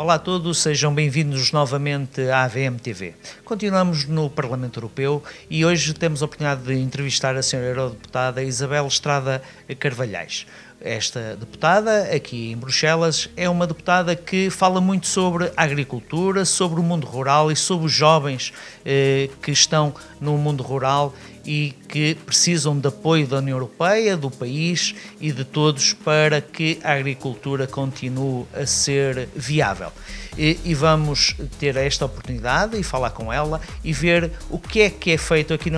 Olá a todos, sejam bem-vindos novamente à AVMTV. Continuamos no Parlamento Europeu e hoje temos a oportunidade de entrevistar a senhora eurodeputada Isabel Estrada Carvalhais. Esta deputada, aqui em Bruxelas, é uma deputada que fala muito sobre a agricultura, sobre o mundo rural e sobre os jovens eh, que estão no mundo rural e que precisam de apoio da União Europeia, do país e de todos para que a agricultura continue a ser viável. E, e vamos ter esta oportunidade e falar com ela e ver o que é que é feito aqui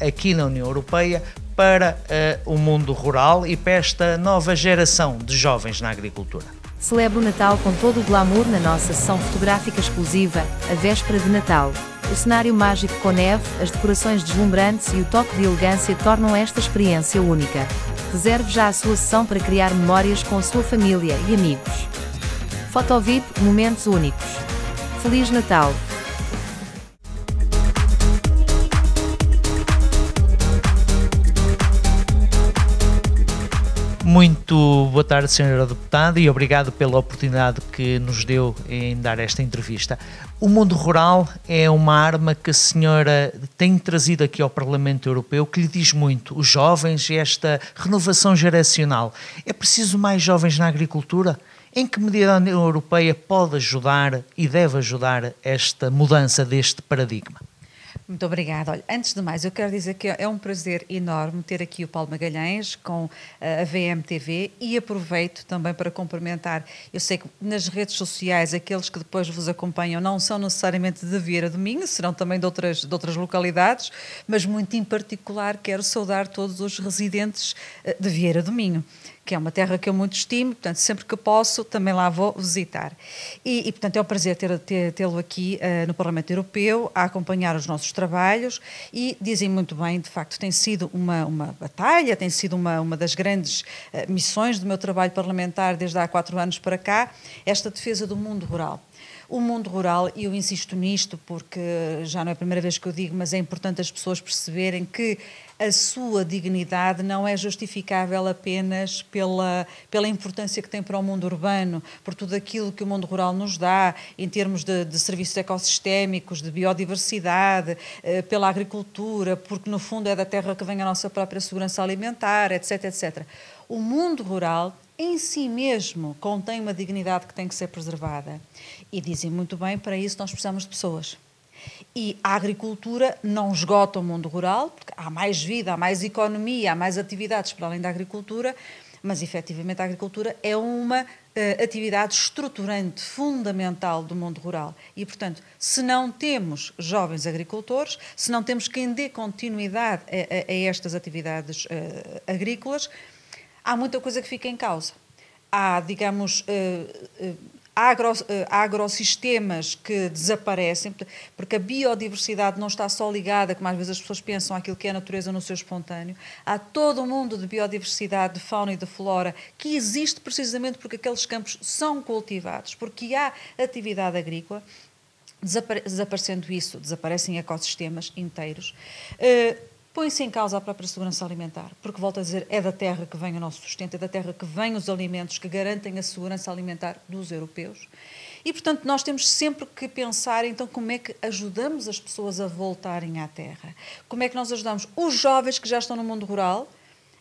aqui na União Europeia para uh, o mundo rural e para esta nova geração de jovens na agricultura. Celebre o Natal com todo o glamour na nossa sessão fotográfica exclusiva, a véspera de Natal. O cenário mágico com neve, as decorações deslumbrantes e o toque de elegância tornam esta experiência única. Reserve já a sua sessão para criar memórias com a sua família e amigos. Foto VIP, Momentos Únicos. Feliz Natal! Muito boa tarde, Sr. Deputado, e obrigado pela oportunidade que nos deu em dar esta entrevista. O mundo rural é uma arma que a senhora tem trazido aqui ao Parlamento Europeu, que lhe diz muito, os jovens e esta renovação geracional. É preciso mais jovens na agricultura? Em que medida a União Europeia pode ajudar e deve ajudar esta mudança deste paradigma? Muito obrigada. Olha, antes de mais, eu quero dizer que é um prazer enorme ter aqui o Paulo Magalhães com eh, a VMTV e aproveito também para cumprimentar. Eu sei que nas redes sociais aqueles que depois vos acompanham não são necessariamente de Vieira do Minho, serão também de outras, de outras localidades, mas muito em particular quero saudar todos os residentes eh, de Vieira do Minho que é uma terra que eu muito estimo, portanto, sempre que posso também lá vou visitar. E, e portanto, é um prazer tê-lo aqui uh, no Parlamento Europeu, a acompanhar os nossos trabalhos e dizem muito bem, de facto, tem sido uma, uma batalha, tem sido uma, uma das grandes uh, missões do meu trabalho parlamentar desde há quatro anos para cá, esta defesa do mundo rural o mundo rural, e eu insisto nisto porque já não é a primeira vez que eu digo, mas é importante as pessoas perceberem que a sua dignidade não é justificável apenas pela, pela importância que tem para o mundo urbano, por tudo aquilo que o mundo rural nos dá em termos de, de serviços ecossistémicos, de biodiversidade, eh, pela agricultura, porque no fundo é da terra que vem a nossa própria segurança alimentar, etc, etc. O mundo rural em si mesmo contém uma dignidade que tem que ser preservada. E dizem muito bem, para isso nós precisamos de pessoas. E a agricultura não esgota o mundo rural, porque há mais vida, há mais economia, há mais atividades para além da agricultura, mas efetivamente a agricultura é uma uh, atividade estruturante, fundamental do mundo rural. E, portanto, se não temos jovens agricultores, se não temos quem dê continuidade a, a, a estas atividades uh, agrícolas, há muita coisa que fica em causa. Há, digamos, eh, eh, agro, eh, agrosistemas que desaparecem, porque a biodiversidade não está só ligada, como às vezes as pessoas pensam, àquilo que é a natureza no seu espontâneo. Há todo um mundo de biodiversidade, de fauna e de flora, que existe precisamente porque aqueles campos são cultivados, porque há atividade agrícola. Desapare desaparecendo isso, desaparecem ecossistemas inteiros. Uh, põe-se em causa a própria segurança alimentar, porque, volto a dizer, é da terra que vem o nosso sustento, é da terra que vêm os alimentos que garantem a segurança alimentar dos europeus. E, portanto, nós temos sempre que pensar, então, como é que ajudamos as pessoas a voltarem à terra? Como é que nós ajudamos os jovens que já estão no mundo rural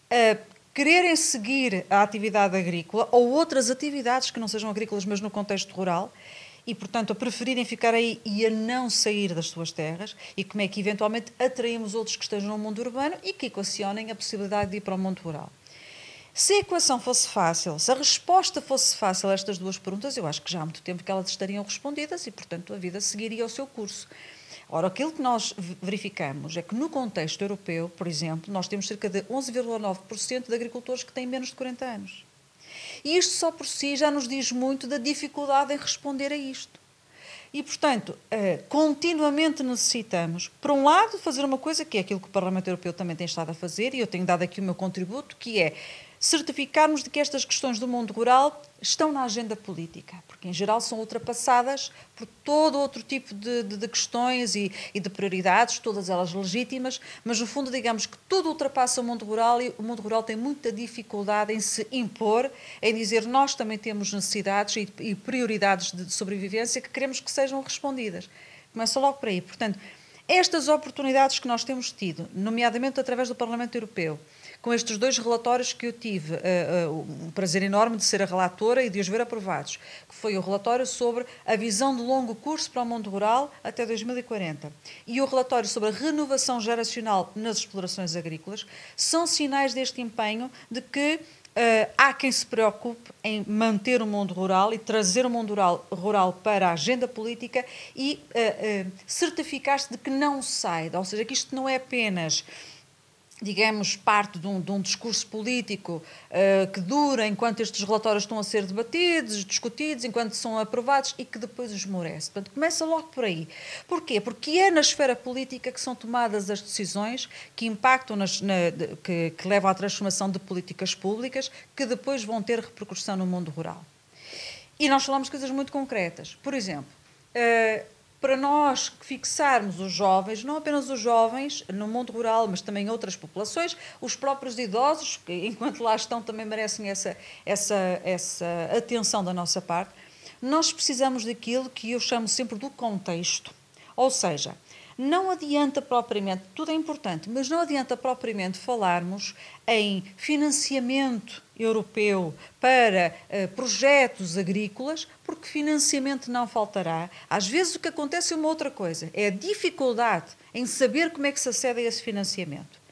a quererem seguir a atividade agrícola ou outras atividades que não sejam agrícolas, mas no contexto rural, e, portanto, a preferirem ficar aí e a não sair das suas terras e como é que eventualmente atraímos outros que estejam no mundo urbano e que equacionem a possibilidade de ir para o mundo rural. Se a equação fosse fácil, se a resposta fosse fácil a estas duas perguntas, eu acho que já há muito tempo que elas estariam respondidas e, portanto, a vida seguiria o seu curso. Ora, aquilo que nós verificamos é que no contexto europeu, por exemplo, nós temos cerca de 11,9% de agricultores que têm menos de 40 anos. E isto só por si já nos diz muito da dificuldade em responder a isto. E, portanto, eh, continuamente necessitamos, por um lado, fazer uma coisa que é aquilo que o Parlamento Europeu também tem estado a fazer, e eu tenho dado aqui o meu contributo, que é certificarmos de que estas questões do mundo rural estão na agenda política, porque em geral são ultrapassadas por todo outro tipo de, de, de questões e, e, de prioridades, todas elas legítimas, mas no fundo digamos que tudo ultrapassa o mundo rural e o mundo rural tem muita dificuldade em se impor, em dizer nós também temos necessidades e, e prioridades de sobrevivência que queremos que sejam respondidas. Começa logo por aí. Portanto, estas oportunidades que nós temos tido, nomeadamente através do Parlamento Europeu, com estes dois relatórios que eu tive uh, eh, uh, eh, um prazer enorme de ser a relatora e de os ver aprovados, que foi o relatório sobre a visão de longo curso para o mundo rural até 2040 e o relatório sobre a renovação geracional nas explorações agrícolas, são sinais deste empenho de que Uh, há quem se preocupe em manter o mundo rural e trazer o mundo rural, rural para a agenda política e uh, uh, certificar-se de que não sai, ou seja, que isto não é apenas digamos, parte de um, de um discurso político uh, que dura enquanto estes relatórios estão a ser debatidos, discutidos, enquanto são aprovados e que depois esmorece. Portanto, começa logo por aí. Porquê? Porque é na esfera política que são tomadas as decisões que impactam, nas, na, de, que, que levam à transformação de políticas públicas que depois vão ter repercussão no mundo rural. E nós falamos coisas muito concretas. Por exemplo, uh, para nós fixarmos os jovens, não apenas os jovens no mundo rural, mas também outras populações, os próprios idosos, que enquanto lá estão também merecem essa, essa, essa atenção da nossa parte, nós precisamos daquilo que eu chamo sempre do contexto. Ou seja, não adianta propriamente, tudo é importante, mas não adianta propriamente falarmos em financiamento europeu para uh, projetos agrícolas, porque financiamento não faltará. Às vezes o que acontece é uma outra coisa, é a dificuldade em saber como é que se acede a esse financiamento.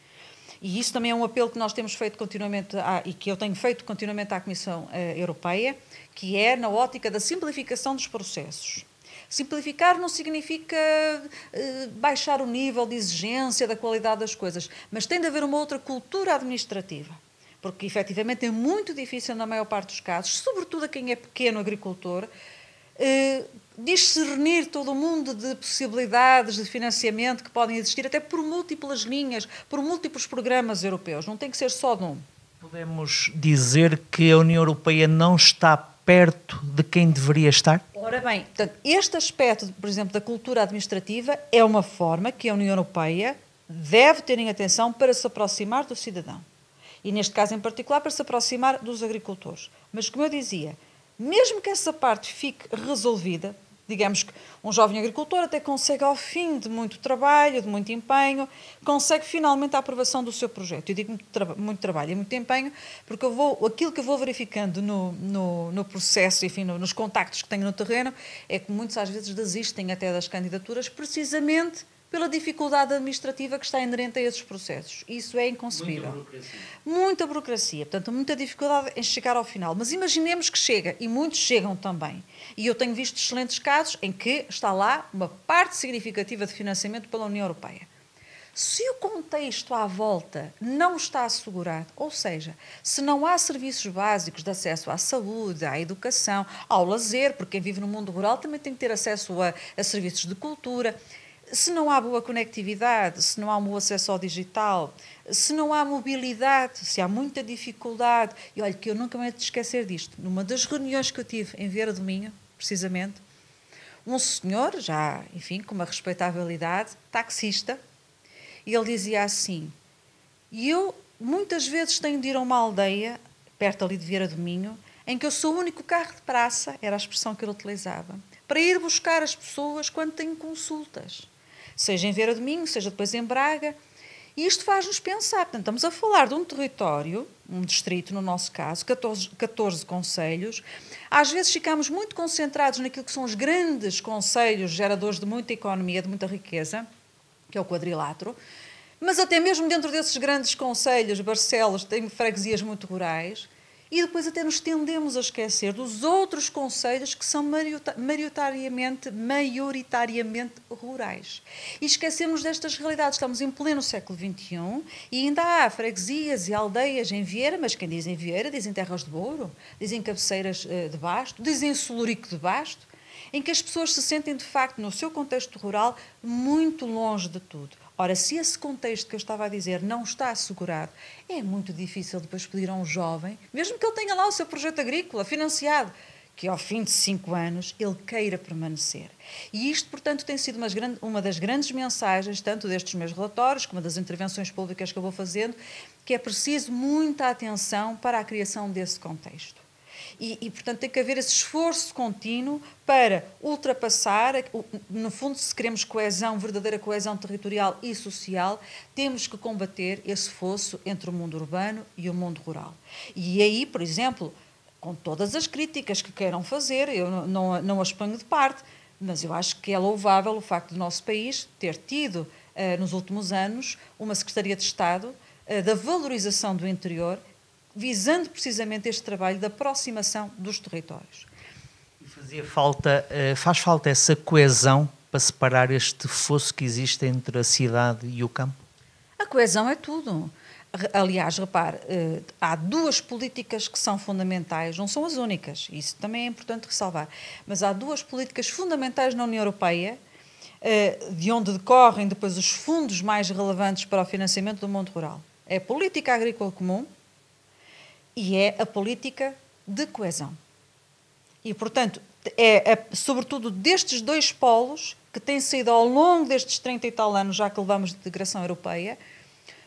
E isso também é um apelo que nós temos feito continuamente à, e que eu tenho feito continuamente à Comissão uh, Europeia, que é na ótica da simplificação dos processos. Simplificar não significa uh, baixar o nível de exigência da qualidade das coisas, mas tem de haver uma outra cultura administrativa. Porque efetivamente é muito difícil, na maior parte dos casos, sobretudo a quem é pequeno agricultor, eh, discernir todo o mundo de possibilidades de financiamento que podem existir, até por múltiplas linhas, por múltiplos programas europeus, não tem que ser só de um. Podemos dizer que a União Europeia não está perto de quem deveria estar? Ora bem, portanto, este aspecto, por exemplo, da cultura administrativa é uma forma que a União Europeia deve ter em atenção para se aproximar do cidadão. E neste caso em particular, para se aproximar dos agricultores. Mas, como eu dizia, mesmo que essa parte fique resolvida, digamos que um jovem agricultor até consegue, ao fim de muito trabalho, de muito empenho, consegue finalmente a aprovação do seu projeto. Eu digo muito, tra muito trabalho e muito empenho, porque eu vou, aquilo que eu vou verificando no, no, no processo, enfim, no, nos contactos que tenho no terreno, é que muitas às vezes desistem até das candidaturas, precisamente pela dificuldade administrativa que está inerente a esses processos. Isso é inconcebível. Muita burocracia. Muita burocracia, portanto, muita dificuldade em chegar ao final. Mas imaginemos que chega, e muitos chegam também. E eu tenho visto excelentes casos em que está lá uma parte significativa de financiamento pela União Europeia. Se o contexto à volta não está assegurado, ou seja, se não há serviços básicos de acesso à saúde, à educação, ao lazer, porque quem vive no mundo rural também tem que ter acesso a, a serviços de cultura, se não há boa conectividade, se não há um bom acesso ao digital, se não há mobilidade, se há muita dificuldade, e olha que eu nunca me esquecer disto, numa das reuniões que eu tive em Vieira do Minho, precisamente, um senhor, já, enfim, com uma respeitabilidade, taxista, e ele dizia assim, e eu muitas vezes tenho de ir a uma aldeia, perto ali de Vieira do Minho, em que eu sou o único carro de praça, era a expressão que ele utilizava, para ir buscar as pessoas quando tenho consultas seja em Vera Minho, seja depois em Braga. E isto faz-nos pensar. Portanto, estamos a falar de um território, um distrito, no nosso caso, 14, 14 conselhos. Às vezes ficamos muito concentrados naquilo que são os grandes conselhos geradores de muita economia, de muita riqueza, que é o quadrilátero. Mas até mesmo dentro desses grandes conselhos, Barcelos tem freguesias muito rurais e depois até nos tendemos a esquecer dos outros conselhos que são maioritariamente, maioritariamente rurais. E esquecemos destas realidades. Estamos em pleno século XXI e ainda há freguesias e aldeias em Vieira, mas quem diz em Vieira dizem terras de Bouro, dizem cabeceiras eh, de Basto, dizem Solurico de Basto, em que as pessoas se sentem de facto, no seu contexto rural, muito longe de tudo. Ora, se esse contexto que eu estava a dizer não está assegurado, é muito difícil depois pedir a um jovem, mesmo que ele tenha lá o seu projeto agrícola financiado, que ao fim de cinco anos ele queira permanecer. E isto, portanto, tem sido uma das grandes mensagens, tanto destes meus relatórios como das intervenções públicas que eu vou fazendo, que é preciso muita atenção para a criação desse contexto. E, e, portanto, tem que haver esse esforço contínuo para ultrapassar, no fundo, se queremos coesão, verdadeira coesão territorial e social, temos que combater esse fosso entre o mundo urbano e o mundo rural. E aí, por exemplo, com todas as críticas que queiram fazer, eu não, não as ponho de parte, mas eu acho que é louvável o facto do nosso país ter tido, eh, nos últimos anos, uma Secretaria de Estado eh, da valorização do interior visando precisamente este trabalho de aproximação dos territórios. Fazia falta, eh, faz falta essa coesão para separar este fosso que existe entre a cidade e o campo? A coesão é tudo. Aliás, repare, eh, há duas políticas que são fundamentais, não são as únicas, isso também é importante ressalvar, mas há duas políticas fundamentais na União Europeia, eh, de onde decorrem depois os fundos mais relevantes para o financiamento do mundo rural. É a Política Agrícola Comum, e é a política de coesão. E, portanto, é, é sobretudo destes dois polos que têm sido ao longo destes 30 e tal anos, já que levamos de integração europeia,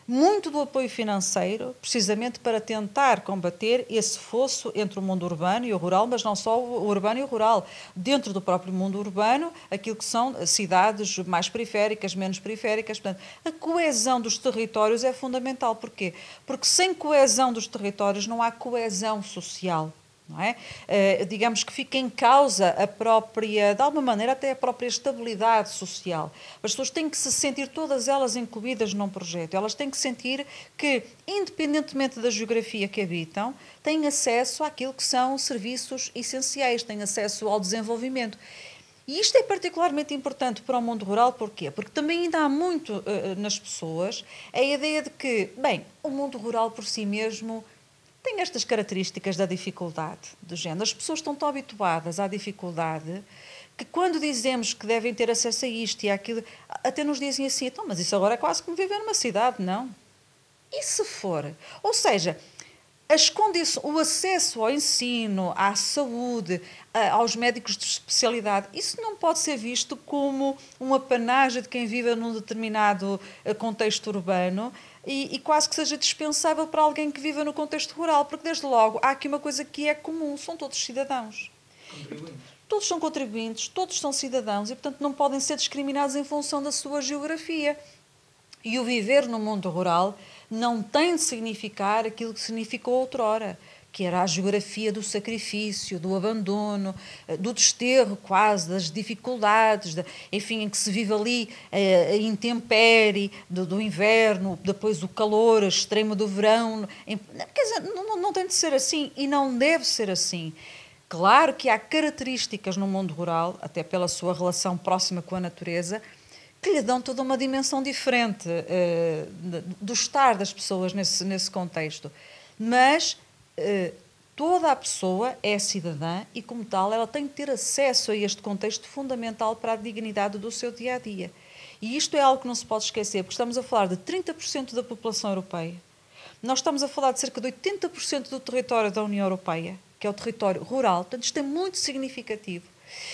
muito do apoio financeiro, precisamente para tentar combater esse fosso entre o mundo urbano e o rural, mas não só o urbano e o rural. Dentro do próprio mundo urbano, aquilo que são cidades mais periféricas, menos periféricas. Portanto, a coesão dos territórios é fundamental. Porquê? Porque sem coesão dos territórios não há coesão social. Não é? Uh, digamos que fica em causa a própria, de alguma maneira, até a própria estabilidade social. As pessoas têm que se sentir todas elas incluídas num projeto, elas têm que sentir que, independentemente da geografia que habitam, têm acesso àquilo que são serviços essenciais, têm acesso ao desenvolvimento. E isto é particularmente importante para o mundo rural, porquê? Porque também ainda há muito uh, nas pessoas a ideia de que, bem, o mundo rural por si mesmo tem estas características da dificuldade do género. As pessoas estão tão habituadas à dificuldade que quando dizemos que devem ter acesso a isto e àquilo, até nos dizem assim, então, mas isso agora é quase como viver numa cidade, não? E se for? Ou seja, o acesso ao ensino, à saúde, a, aos médicos de especialidade, isso não pode ser visto como uma panagem de quem vive num determinado eh, contexto urbano, e, e, quase que seja dispensável para alguém que viva no contexto rural, porque desde logo há aqui uma coisa que é comum, são todos cidadãos. Contribuintes. Todos são contribuintes, todos são cidadãos e, portanto, não podem ser discriminados em função da sua geografia. E o viver no mundo rural não tem de significar aquilo que significou outrora que era a geografia do sacrifício, do abandono, eh, do desterro quase, das dificuldades, de, enfim, em que se vive ali a, eh, a intempérie do, do, inverno, depois o calor extremo do verão. Em, quer dizer, não, não tem de ser assim e não deve ser assim. Claro que há características no mundo rural, até pela sua relação próxima com a natureza, que lhe dão toda uma dimensão diferente uh, do estar das pessoas nesse, nesse contexto. Mas eh, toda a pessoa é cidadã e, como tal, ela tem de ter acesso a este contexto fundamental para a dignidade do seu dia a dia. E isto é algo que não se pode esquecer, porque estamos a falar de 30% da população europeia. Nós estamos a falar de cerca de 80% do território da União Europeia, que é o território rural, portanto, isto é muito significativo.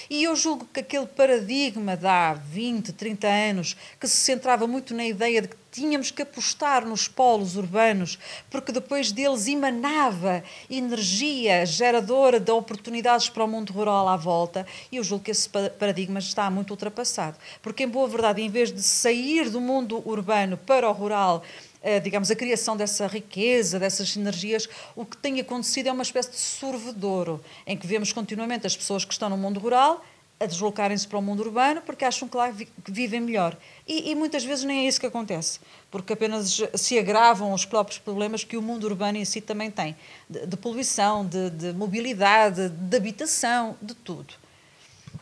E eu julgo que aquele paradigma de há 20, 30 anos, que se centrava muito na ideia de que tínhamos que apostar nos polos urbanos, porque depois deles emanava energia geradora de oportunidades para o mundo rural à volta, e eu julgo que esse paradigma está muito ultrapassado. Porque, em boa verdade, em vez de sair do mundo urbano para o rural, eh, digamos, a criação dessa riqueza, dessas energias o que tem acontecido é uma espécie de sorvedouro, em que vemos continuamente as pessoas que estão no mundo rural a deslocarem-se para o mundo urbano porque acham que lá vivem melhor. E, e, muitas vezes nem é isso que acontece, porque apenas se agravam os próprios problemas que o mundo urbano em si também tem de, de poluição, de, de mobilidade, de habitação, de tudo.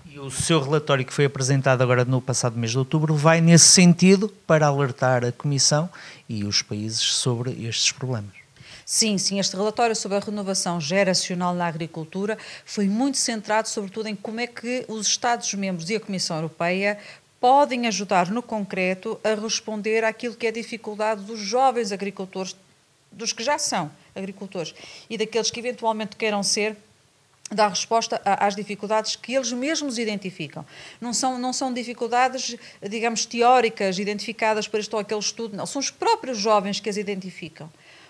E o seu relatório que foi apresentado agora no passado mês de outubro vai nesse sentido para alertar a Comissão e os países sobre estes problemas. Sim, sim, este relatório sobre a renovação geracional na agricultura foi muito centrado, sobretudo, em como é que os Estados-membros e a Comissão Europeia podem ajudar no concreto a responder àquilo que é a dificuldade dos jovens agricultores, dos que já são agricultores e daqueles que eventualmente queiram ser dar resposta às dificuldades que eles mesmos identificam. Não são, não são dificuldades, digamos, teóricas, identificadas por este ou aquele estudo, não. São os próprios jovens que as identificam.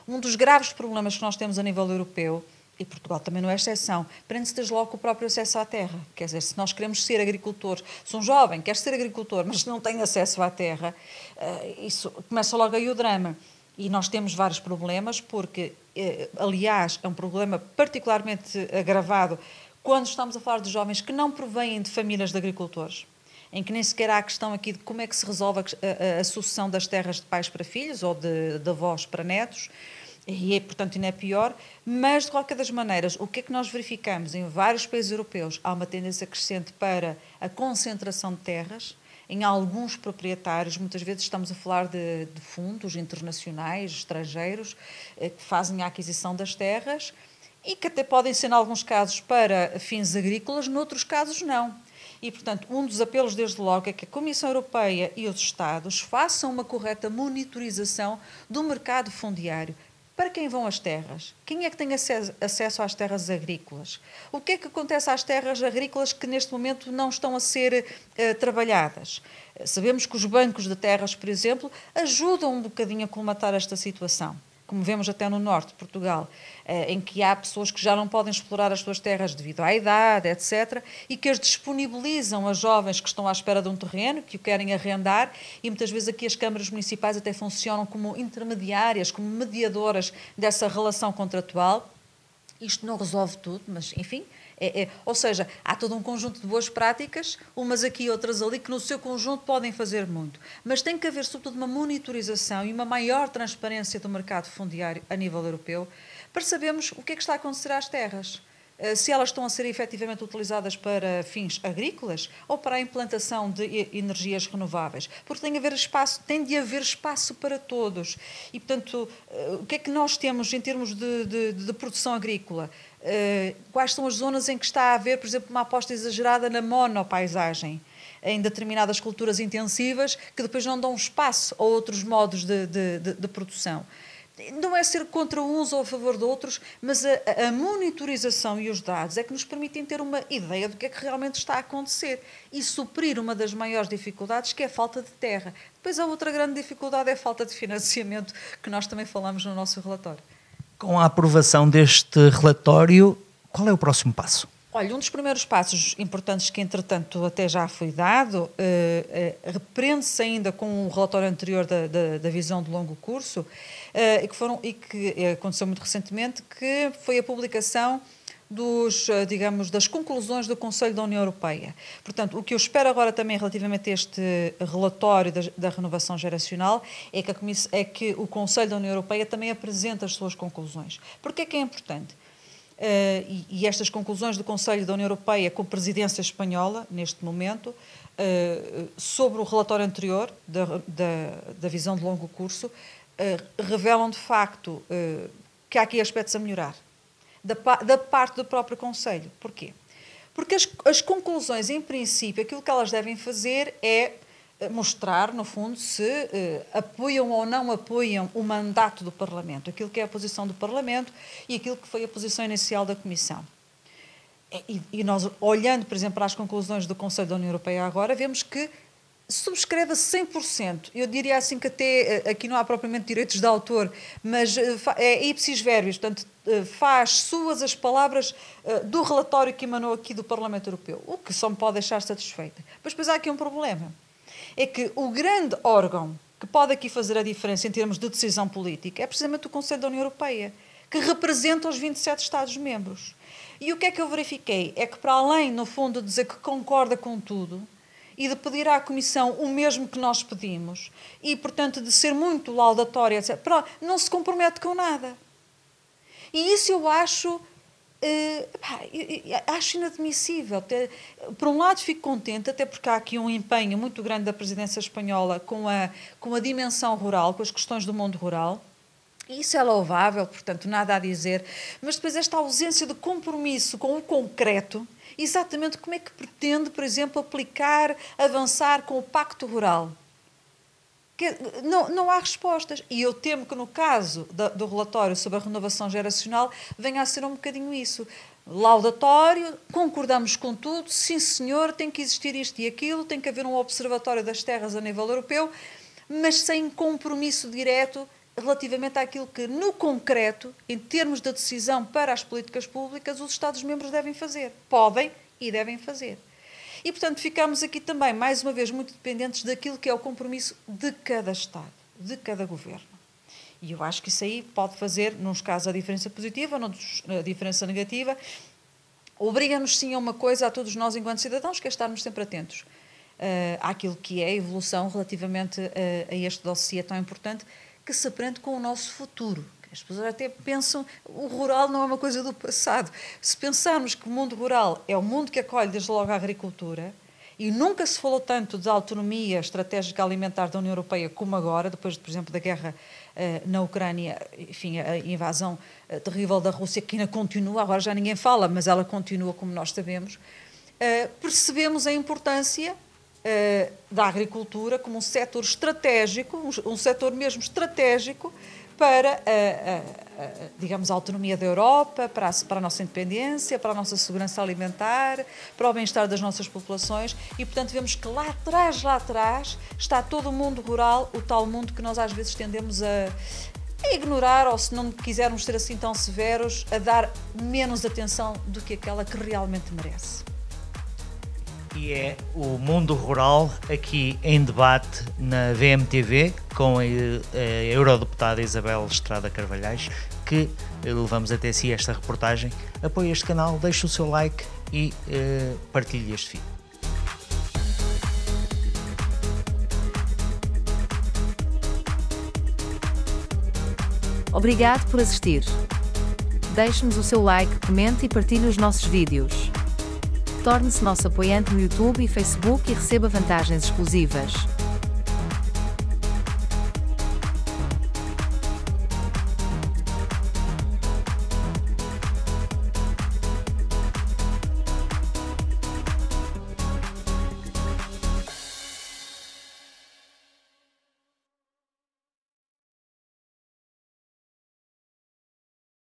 Um dos graves problemas que nós temos a nível europeu, e Portugal também não é exceção, prende-se desde logo o próprio acesso à terra. Quer dizer, se nós queremos ser agricultores, se um jovem quer ser agricultor, mas não tem acesso à terra, eh, isso começa logo aí o drama. E nós temos vários problemas, porque, eh, aliás, é um problema particularmente agravado quando estamos a falar de jovens que não provêm de famílias de agricultores em que nem sequer há a questão aqui de como é que se resolve a, a, a sucessão das terras de pais para filhos ou de, de avós para netos, e é, portanto ainda é pior, mas de qualquer das maneiras, o que é que nós verificamos em vários países europeus? Há uma tendência crescente para a concentração de terras, em alguns proprietários, muitas vezes estamos a falar de, de fundos internacionais, estrangeiros, eh, que fazem a aquisição das terras e que até podem ser, em alguns casos, para fins agrícolas, noutros casos não. E, portanto, um dos apelos, desde logo, é que a Comissão Europeia e os Estados façam uma correta monitorização do mercado fundiário. Para quem vão as terras? Quem é que tem acesso às terras agrícolas? O que é que acontece às terras agrícolas que neste momento não estão a ser uh, trabalhadas? Sabemos que os bancos de terras, por exemplo, ajudam um bocadinho a colmatar esta situação como vemos até no norte de Portugal, eh, em que há pessoas que já não podem explorar as suas terras devido à idade, etc., e que as disponibilizam a jovens que estão à espera de um terreno, que o querem arrendar, e muitas vezes aqui as câmaras municipais até funcionam como intermediárias, como mediadoras dessa relação contratual. Isto não resolve tudo, mas enfim, é, é, ou seja, há todo um conjunto de boas práticas, umas aqui, outras ali, que no seu conjunto podem fazer muito. Mas tem que haver, sobretudo, uma monitorização e uma maior transparência do mercado fundiário a nível europeu para sabermos o que é que está a acontecer às terras. Eh, se elas estão a ser efetivamente utilizadas para fins agrícolas ou para a implantação de energias renováveis. Porque tem, a haver espaço, tem de haver espaço para todos. E, portanto, eh, o que é que nós temos em termos de, de, de produção agrícola? Eh, quais são as zonas em que está a haver, por exemplo, uma aposta exagerada na monopaisagem? em determinadas culturas intensivas que depois não dão espaço a outros modos de, de, de, de produção não é ser contra uns ou a favor de outros, mas a, a, monitorização e os dados é que nos permitem ter uma ideia do que é que realmente está a acontecer e suprir uma das maiores dificuldades, que é a falta de terra. Depois, a outra grande dificuldade é a falta de financiamento, que nós também falamos no nosso relatório. Com a aprovação deste relatório, qual é o próximo passo? Olha, um dos primeiros passos importantes que, entretanto, até já foi dado, eh, eh, reprende-se ainda com o relatório anterior da, da, da visão de longo curso, eh, e, que foram, e que eh, aconteceu muito recentemente, que foi a publicação dos, digamos, das conclusões do Conselho da União Europeia. Portanto, o que eu espero agora também relativamente a este relatório da, da renovação geracional é que, é que, o Conselho da União Europeia também apresente as suas conclusões. Porquê é que é importante? Eh, e, e estas conclusões do Conselho da União Europeia com presidência espanhola, neste momento, eh, sobre o relatório anterior, da, da, da visão de longo curso, eh, revelam de facto que há aqui aspectos a melhorar, da, da parte do próprio Conselho. Porquê? Porque as, as, conclusões, em princípio, aquilo que elas devem fazer é eh, mostrar, no fundo, se eh, apoiam ou não apoiam o mandato do Parlamento, aquilo que é a posição do Parlamento e aquilo que foi a posição inicial da Comissão. É, e, e nós, olhando, por exemplo, para as conclusões do Conselho da União Europeia agora, vemos que subscreve a 100%. Eu diria assim que até eh, aqui não há propriamente direitos de autor, mas eh, é ipsis verbis, portanto, faz suas as palavras do relatório que emanou aqui do Parlamento Europeu, o que só me pode deixar satisfeita. Mas pois, há aqui um problema é que o grande órgão que pode aqui fazer a diferença em termos de decisão política é precisamente o Conselho da União Europeia, que representa os 27 Estados-membros. E o que é que eu verifiquei? É que, para além, no fundo, de dizer que concorda com tudo e de pedir à Comissão o mesmo que nós pedimos e, portanto, de ser muito laudatória, etc., não se compromete com nada. E isso eu acho Uh, acho inadmissível. Por um lado, fico contente, até porque há aqui um empenho muito grande da presidência espanhola com a, com a dimensão rural, com as questões do mundo rural. Isso é louvável, portanto, nada a dizer. Mas depois, esta ausência de compromisso com o concreto, exatamente como é que pretende, por exemplo, aplicar, avançar com o Pacto Rural? Que não, não há respostas. E eu temo que, no caso da, do relatório sobre a renovação geracional, venha a ser um bocadinho isso. Laudatório, concordamos com tudo, sim senhor, tem que existir isto e aquilo, tem que haver um observatório das terras a nível europeu, mas sem compromisso direto relativamente àquilo que, no concreto, em termos da decisão para as políticas públicas, os Estados-membros devem fazer. Podem e devem fazer. E, portanto, ficamos aqui também, mais uma vez, muito dependentes daquilo que é o compromisso de cada Estado, de cada governo. E eu acho que isso aí pode fazer, nos casos, a diferença positiva, noutros, a diferença negativa. Obriga-nos, sim, a uma coisa, a todos nós, enquanto cidadãos, que é estarmos sempre atentos uh, àquilo que é a evolução relativamente a, eh, a este dossiê tão importante que se prende com o nosso futuro as pessoas até pensam, o rural não é uma coisa do passado. Se pensarmos que o mundo rural é o mundo que acolhe desde logo a agricultura, e nunca se falou tanto da autonomia estratégica alimentar da União Europeia como agora, depois, por exemplo, da guerra uh, na Ucrânia, enfim, a invasão uh, terrível da Rússia, que ainda continua, agora já ninguém fala, mas ela continua, como nós sabemos, uh, percebemos a importância da agricultura como um setor estratégico, um, um setor mesmo estratégico para a, a, a, digamos, a autonomia da Europa, para a, para a nossa independência, para a nossa segurança alimentar, para o bem-estar das nossas populações e, portanto, vemos que lá atrás, lá atrás, está todo o mundo rural, o tal mundo que nós às vezes tendemos a, a ignorar ou, se não quisermos ser assim tão severos, a dar menos atenção do que aquela que realmente merece. E é o mundo rural aqui em debate na VMTV com a, a eurodeputada Isabel Estrada Carvalhais, que eh, levamos até si esta reportagem. Apoie este canal, deixe o seu like e uh, partilhe este vídeo. Obrigado por assistir. Deixe-nos o seu like, comente e partilhe os nossos vídeos. Torne-se nosso apoiante no YouTube e Facebook e receba vantagens exclusivas.